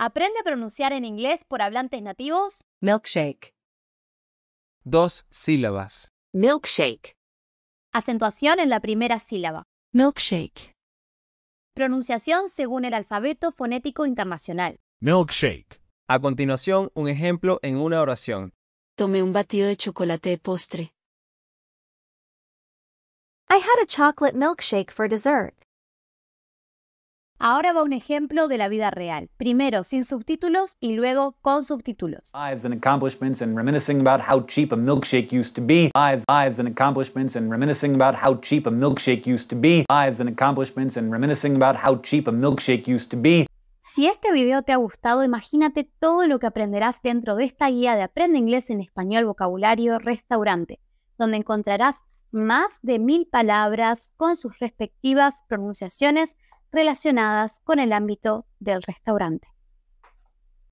Aprende a pronunciar en inglés por hablantes nativos. Milkshake. Dos sílabas. Milkshake. Acentuación en la primera sílaba. Milkshake. Pronunciación según el alfabeto fonético internacional. Milkshake. A continuación, un ejemplo en una oración. Tomé un batido de chocolate de postre. I had a chocolate milkshake for dessert. Ahora va un ejemplo de la vida real, primero sin subtítulos y luego con subtítulos. Lives and accomplishments and reminiscing about how cheap a milkshake used to be. Lives, lives and accomplishments and reminiscing about how cheap a milkshake used to be. Lives and accomplishments and reminiscing about how cheap a milkshake used to be. Si este video te ha gustado, imagínate todo lo que aprenderás dentro de esta guía de Aprende Inglés en Español Vocabulario Restaurante, donde encontrarás más de mil palabras con sus respectivas pronunciaciones relacionadas con el ámbito del restaurante.